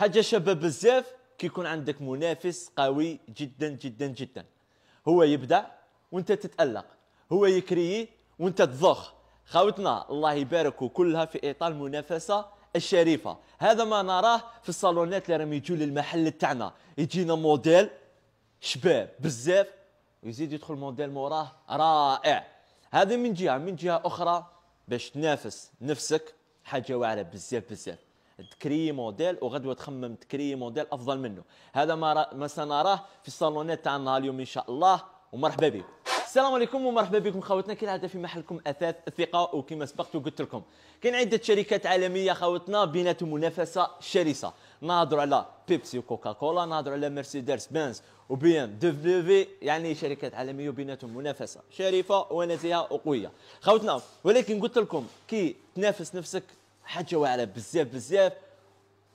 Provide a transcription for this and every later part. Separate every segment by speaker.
Speaker 1: حاجه شابه بزاف كيكون عندك منافس قوي جدا جدا جدا هو يبدا وانت تتالق هو يكري وانت تضخ خاوتنا الله يبارك كلها في اطار المنافسه الشريفه هذا ما نراه في الصالونات اللي راهم يجوا للمحل تاعنا يجينا موديل شباب بزاف ويزيد يدخل موديل موراه رائع هذه من جهه من جهه اخرى باش تنافس نفسك حاجه واعره بزاف بزاف تكري موديل وغدوه تخمم تكري موديل افضل منه هذا ما, ما سنراه في الصالونات تاعنا اليوم ان شاء الله ومرحبا بكم السلام عليكم ومرحبا بكم خوتنا كالعاده في محلكم اثاث الثقه وكما سبقت وقلت لكم كاين عده شركات عالميه خوتنا بيناتهم منافسه شرسه نهضروا على بيبسي وكوكا كولا نهضروا على مرسيدس بنز وبي ام دبليو يعني شركات عالميه وبيناتهم منافسه شريفه ونزيهة وقويه خوتنا ولكن قلت لكم كي تنافس نفسك حاجه واعره بزاف بزاف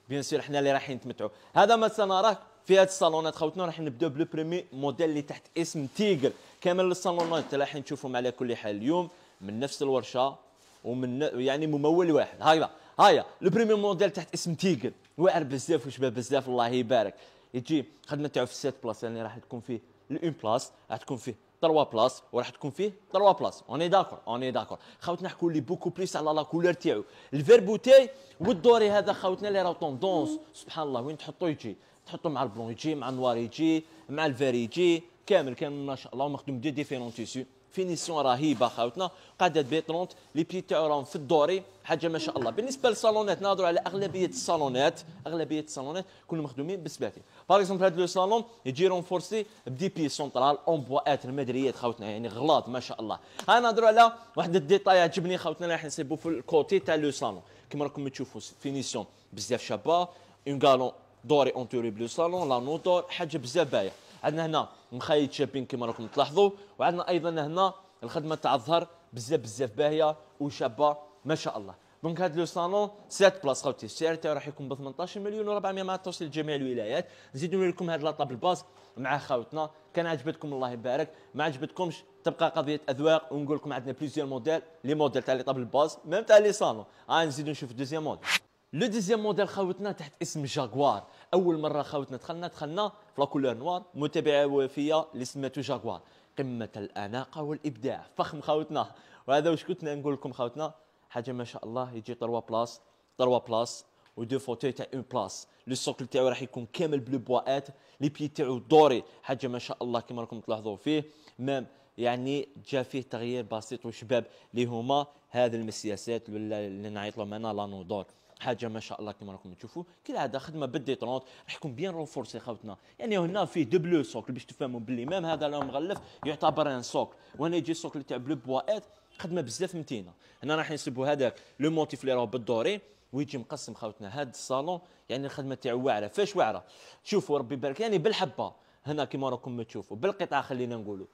Speaker 1: بيان سور حنا اللي رايحين نتمتعوا هذا ما سنراه في هذه الصالونات خوتنا راح نبداو بلو بريمي موديل اللي تحت اسم تيجر كامل الصالونات راح نشوفهم على كل حال اليوم من نفس الورشه ومن يعني ممول واحد هكذا هايا لو بريمي موديل تحت اسم تيجر واعر بزاف وشباب بزاف الله يبارك يجي خدمه تاعو في سيت بلاص يعني راح تكون فيه الاون بلاص راح تكون فيه 3 بلاص وراح تكون فيه 3 بلاص اوني داكور اوني داكور خاوتنا نحكوا لي بوكو بليس على لا كولور تاعو الفيربو تاعي والدوري هذا خاوتنا اللي راه طوندونس سبحان الله وين تحطو يجي تحطو مع البلون يجي مع النوار يجي مع الفير يجي كامل كان ما شاء الله مخدوم دي ديفيرون تيسو فينيسيون رهيبه خاوتنا قاعده بي 30 لي بي راهم في الدوري حاجه ما شاء الله بالنسبه للصالونات نهضروا على اغلبيه الصالونات اغلبيه الصالونات كانوا مخدومين بسباتي باغ اكزومبل هذا لو صالون يجي رونفورسي بدي بي سونترال اون اتر المدريات خاوتنا يعني غلاط ما شاء الله ها نهضروا على واحد الديتاي عجبني خاوتنا راح نسيبو في الكوتي تاع لو صالون كما راكم تشوفوا فينيسيون بزاف شابه اون غالون دوري توري بلو صالون لا نوتور حاجه بزاف باهيه عندنا هنا مخيط شابين كما راكم تلاحظوا وعندنا ايضا هنا الخدمه تاع الظهر بزاف بزاف باهيه وشابه ما شاء الله دونك هذا لو صالون سات بلاص خوتي السعر تاعو راح يكون ب 18 مليون و400 مع التوصيل لجميع الولايات نزيد لكم هذا لاطاب الباز مع خاوتنا كان عجبتكم الله يبارك ما عجبتكمش تبقى قضيه اذواق ونقول لكم عندنا بليزيور موديل لي موديل تاع لي الباز ميم تاع لي صالون ها آه، نزيد نشوف دوزيام موديل لو ديزيام موديل خاوتنا تحت اسم جاكوار اول مره خاوتنا دخلنا دخلنا في لا كولور نوار متابعه وفيه اللي سميتو جاكوار قمه الاناقه والابداع فخم خاوتنا وهذا واش كنت نقول لكم خاوتنا حاجه ما شاء الله يجي 3 بلاص 3 بلاص ودو فوتي تاع اون بلاص لو سوكل تاعو راح يكون كامل بلو بواات لي بي تاعو دوري حاجه ما شاء الله كما راكم تلاحظوا فيه مام يعني جا فيه تغيير بسيط وشباب اللي هما هذه المسياسات ولا اللي نعيط لهم انا لانو دور حاجه ما شاء الله كما راكم تشوفوا كالعاده خدمه بالديترونت راح يكون بيان رونفورسي خوتنا يعني هنا فيه دوبلو سوكل باش تفهموا باللي مام هذا لو مغلف يعتبر ان سوكل وهنا يجي السوكل تاع بلو ات خدمه بزاف متينه هنا راح نسبوا هذاك لو موتيف اللي راه بالدوري ويجي مقسم خوتنا هذا الصالون يعني الخدمه تاعو واعره فاش واعره شوفوا ربي يبارك يعني بالحبه هنا كما راكم تشوفوا بالقطعه خلينا نقولوا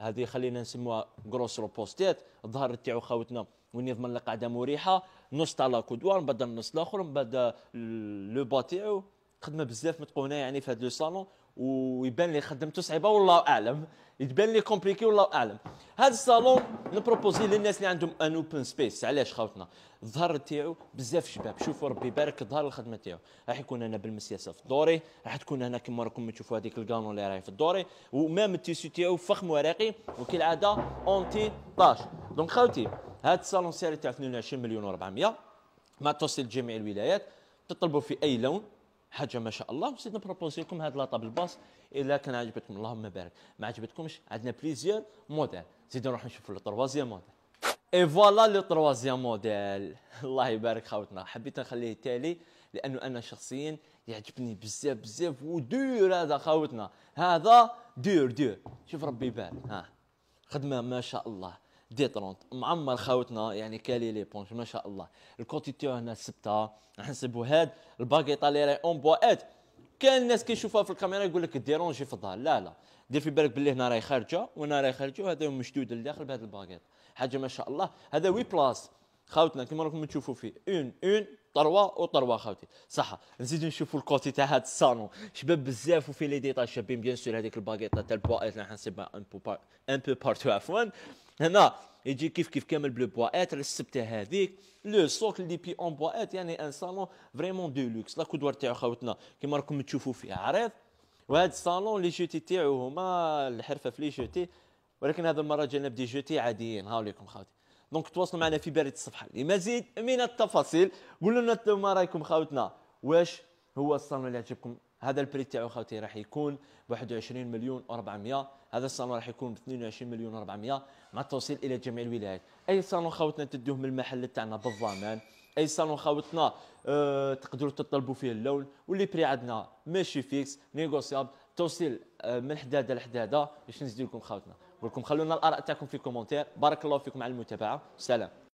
Speaker 1: هذه خلينا نسموها غروس روبوستيت الظهر تاعو خاوتنا وين يضمن لك قاعده مريحه نص تاع لاكودوار من بعد النص الاخر من بعد لو با تاعو خدمه بزاف متقونه يعني في هذا لو صالون ويبان لي خدمته صعيبه والله اعلم يبان لي كومبليكي والله اعلم هذا الصالون نبروبوزي للناس اللي عندهم ان اوبن سبيس علاش خاوتنا الظهر تاعو بزاف شباب شوفوا ربي يبارك الظهر الخدمه تاعو راح يكون هنا بالمسياسه في الدوري راح تكون هنا كما راكم تشوفوا هذيك الكانون اللي راهي في الدوري ومام التيسو تاعو فخم وراقي وكالعاده اونتي طاش دونك خاوتي هذا الصالون سعره تاع 22 مليون و400 مع توصيل جميع الولايات تطلبوا في اي لون حاجه ما شاء الله وزيد نبروبوزي لكم هذا لاطاب الباص الا كان عجبتكم اللهم بارك ما عجبتكمش عندنا بليزيور موديل زيد نروح نشوفوا لو تروازيام موديل اي فوالا لو تروازيام موديل الله يبارك خاوتنا حبيت نخليه تالي لانه انا شخصيا يعجبني بزاف بزاف ودور هذا خاوتنا هذا دور دور شوف ربي يبارك ها خدمه ما شاء الله دي 30 معمر خاوتنا يعني كالي لي بونش ما شاء الله الكونتيتور هنا سبته راح نسبو هاد الباكيطه اللي راهي اون ات كان الناس كيشوفوها في الكاميرا يقول لك ديرونجي في الظهر لا لا دير في بالك باللي هنا راهي خارجه وهنا راهي خارجه وهذا مشدود لداخل بهذا الباكيط حاجه ما شاء الله هذا وي بلاس خاوتنا كما راكم تشوفوا فيه اون اون طروا وطروا خاوتي صح نزيد نشوفوا الكوتي تاع هذا الصالون شباب بزاف وفي لي ديتا شابين بيان سور هذيك الباكيطه تاع البوايت اللي راح نسيبها ان بو بارتو عفوا هنا يجي كيف كيف كامل بلو ات على السبته هذيك لو سوك اللي بي اون بوا ات يعني ان صالون فريمون دو لوكس لا كودوار تاعو خاوتنا كيما راكم تشوفوا فيه عريض وهذا الصالون لي جوتي تاعو هما الحرفه في لي جوتي ولكن هذا المره جانا بدي جوتي عاديين هاو ليكم خاوتي دونك تواصلوا معنا في بارد الصفحه لمزيد من التفاصيل قولوا لنا ما رايكم خاوتنا واش هو الصالون اللي عجبكم هذا البريد تاعو خوتي راح يكون ب 21 مليون و400 هذا الصالون راح يكون ب 22 مليون و400 مع التوصيل الى جميع الولايات اي صالون خوتنا تدوه من المحل تاعنا بالضمان اي صالون خوتنا أه تقدروا تطلبوا فيه اللون واللي بري عندنا ماشي فيكس نيغوسيابل توصيل أه من حداده لحداده باش نزيد لكم خوتنا نقول لكم خلونا الاراء تاعكم في الكومنتير بارك الله فيكم على المتابعه سلام